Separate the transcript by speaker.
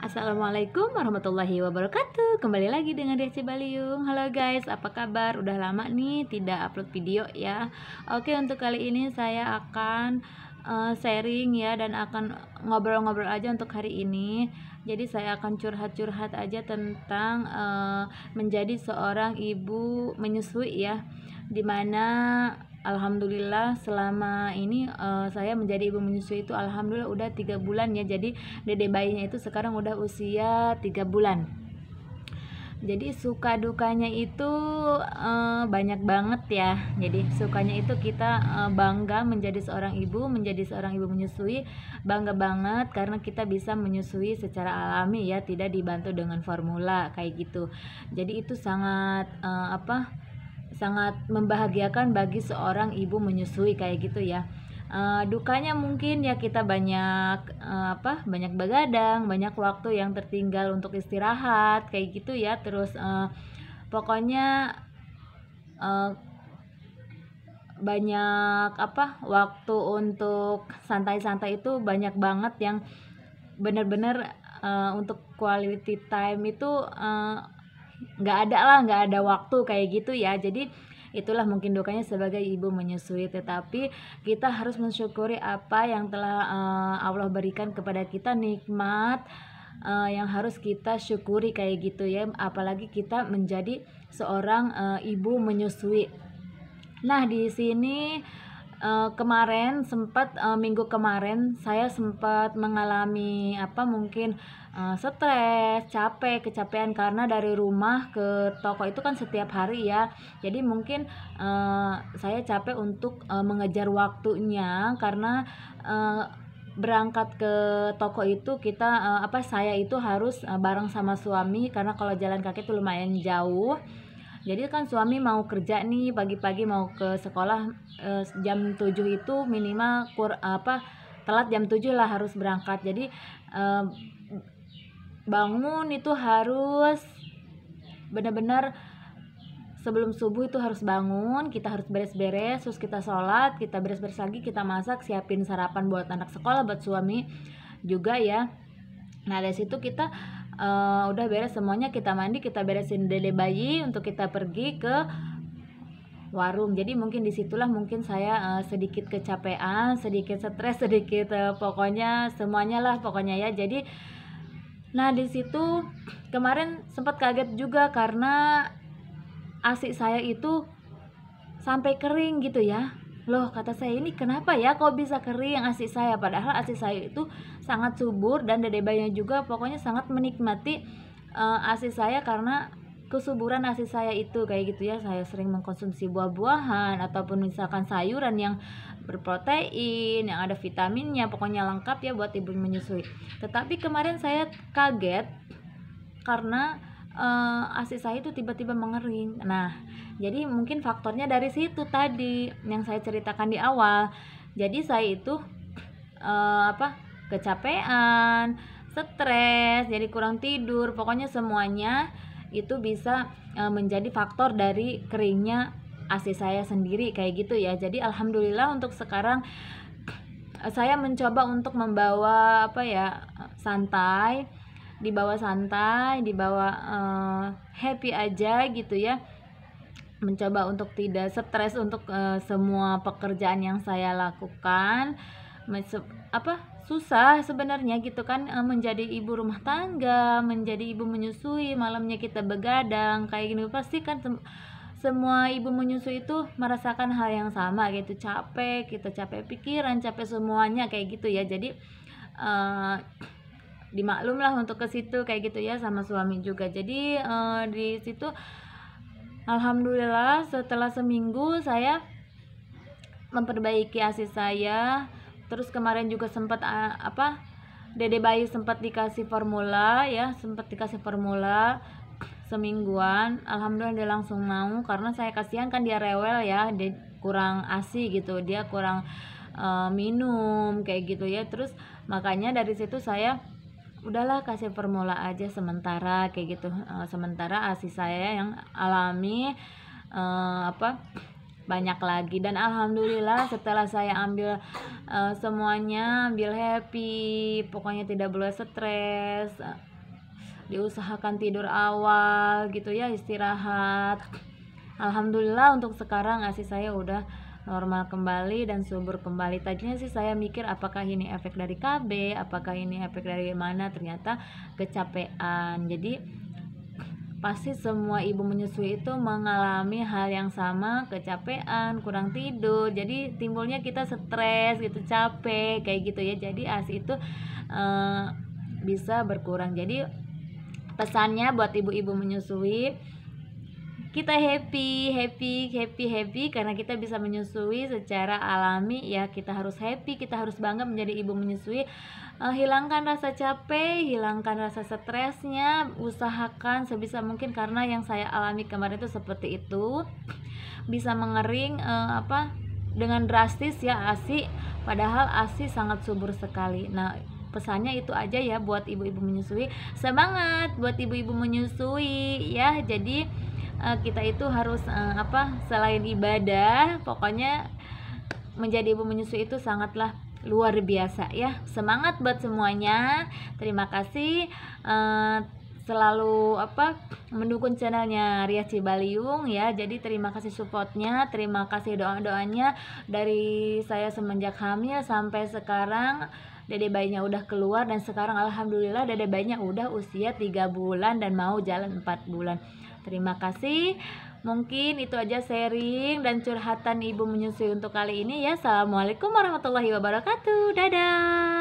Speaker 1: Assalamualaikum warahmatullahi wabarakatuh Kembali lagi dengan Desi Baliung Halo guys, apa kabar? Udah lama nih tidak upload video ya Oke, untuk kali ini saya akan uh, sharing ya Dan akan ngobrol-ngobrol aja untuk hari ini Jadi saya akan curhat-curhat aja tentang uh, menjadi seorang ibu menyusui ya Dimana alhamdulillah selama ini uh, saya menjadi ibu menyusui itu alhamdulillah udah tiga bulan ya jadi dede bayinya itu sekarang udah usia tiga bulan jadi suka dukanya itu uh, banyak banget ya jadi sukanya itu kita uh, bangga menjadi seorang ibu menjadi seorang ibu menyusui bangga banget karena kita bisa menyusui secara alami ya tidak dibantu dengan formula kayak gitu jadi itu sangat uh, apa sangat membahagiakan bagi seorang ibu menyusui kayak gitu ya uh, dukanya mungkin ya kita banyak uh, apa banyak begadang banyak waktu yang tertinggal untuk istirahat kayak gitu ya terus uh, pokoknya uh, banyak apa waktu untuk santai-santai itu banyak banget yang benar-benar uh, untuk quality time itu uh, nggak ada lah nggak ada waktu kayak gitu ya jadi itulah mungkin dukanya sebagai ibu menyusui tetapi kita harus mensyukuri apa yang telah uh, Allah berikan kepada kita nikmat uh, yang harus kita syukuri kayak gitu ya apalagi kita menjadi seorang uh, ibu menyusui nah di sini Eh, kemarin sempat uh, minggu kemarin saya sempat mengalami apa mungkin uh, stres, capek, kecapean karena dari rumah ke toko itu kan setiap hari ya. Jadi mungkin uh, saya capek untuk uh, mengejar waktunya karena uh, berangkat ke toko itu kita uh, apa saya itu harus uh, bareng sama suami karena kalau jalan kaki itu lumayan jauh jadi kan suami mau kerja nih pagi-pagi mau ke sekolah eh, jam 7 itu minimal kur apa telat jam 7 lah harus berangkat jadi eh, bangun itu harus benar-benar sebelum subuh itu harus bangun, kita harus beres-beres, terus kita sholat, kita beres-beres lagi, kita masak, siapin sarapan buat anak sekolah, buat suami juga ya. Nah dari situ kita uh, udah beres semuanya kita mandi kita beresin dele bayi untuk kita pergi ke warung jadi mungkin disitulah mungkin saya uh, sedikit kecapean sedikit stres sedikit uh, pokoknya semuanya lah pokoknya ya jadi nah disitu kemarin sempat kaget juga karena asik saya itu sampai kering gitu ya Loh kata saya ini kenapa ya kok bisa kering asis saya Padahal asis saya itu sangat subur dan dede bayinya juga pokoknya sangat menikmati uh, saya karena kesuburan nasi saya itu kayak gitu ya saya sering mengkonsumsi buah-buahan ataupun misalkan sayuran yang berprotein yang ada vitaminnya pokoknya lengkap ya buat ibu menyusui tetapi kemarin saya kaget karena uh, asi saya itu tiba-tiba mengering. Nah, jadi mungkin faktornya dari situ tadi yang saya ceritakan di awal. Jadi saya itu uh, apa? kecapean, stres, jadi kurang tidur, pokoknya semuanya itu bisa eh, menjadi faktor dari keringnya asi saya sendiri kayak gitu ya. Jadi alhamdulillah untuk sekarang saya mencoba untuk membawa apa ya santai dibawa santai dibawa uh, happy aja gitu ya mencoba untuk tidak stres untuk uh, semua pekerjaan yang saya lakukan apa susah sebenarnya gitu kan eh, menjadi ibu rumah tangga menjadi ibu menyusui malamnya kita begadang kayak gini pasti kan semua ibu menyusui itu merasakan hal yang sama gitu capek kita gitu, capek pikiran capek semuanya kayak gitu ya jadi uh, dimaklum lah untuk ke situ kayak gitu ya sama suami juga jadi uh, di situ alhamdulillah setelah seminggu saya memperbaiki asis saya terus kemarin juga sempat eh, apa dede bayi sempat dikasih formula ya sempat dikasih formula semingguan alhamdulillah dia langsung mau karena saya kasihan kan dia rewel ya dia kurang asi gitu dia kurang uh, minum kayak gitu ya terus makanya dari situ saya udahlah kasih formula aja sementara kayak gitu uh, sementara asi saya yang alami uh, apa banyak lagi dan alhamdulillah setelah saya ambil uh, semuanya ambil happy pokoknya tidak boleh stres diusahakan tidur awal gitu ya istirahat alhamdulillah untuk sekarang asi saya udah normal kembali dan subur kembali tadinya sih saya mikir apakah ini efek dari KB apakah ini efek dari mana ternyata kecapean jadi pasti semua ibu menyusui itu mengalami hal yang sama kecapean kurang tidur jadi timbulnya kita stres gitu capek kayak gitu ya jadi as itu uh, bisa berkurang jadi pesannya buat ibu-ibu menyusui kita happy, happy, happy, happy karena kita bisa menyusui secara alami ya. Kita harus happy, kita harus bangga menjadi ibu menyusui. Eh, hilangkan rasa capek, hilangkan rasa stresnya, usahakan sebisa mungkin karena yang saya alami kemarin itu seperti itu. Bisa mengering uh, apa dengan drastis ya ASI padahal ASI sangat subur sekali. Nah, pesannya itu aja ya buat ibu-ibu menyusui. Semangat buat ibu-ibu menyusui ya. Jadi uh, kita itu harus uh, apa selain ibadah pokoknya menjadi ibu menyusui itu sangatlah luar biasa ya semangat buat semuanya terima kasih uh, selalu apa mendukung channelnya Ria Cibaliung ya jadi terima kasih supportnya terima kasih doa doanya dari saya semenjak hamil sampai sekarang dede bayinya udah keluar dan sekarang alhamdulillah dede bayinya udah usia tiga bulan dan mau jalan 4 bulan Terima kasih. Mungkin itu aja sharing dan curhatan Ibu menyusui untuk kali ini ya. Assalamualaikum warahmatullahi wabarakatuh. Dadah.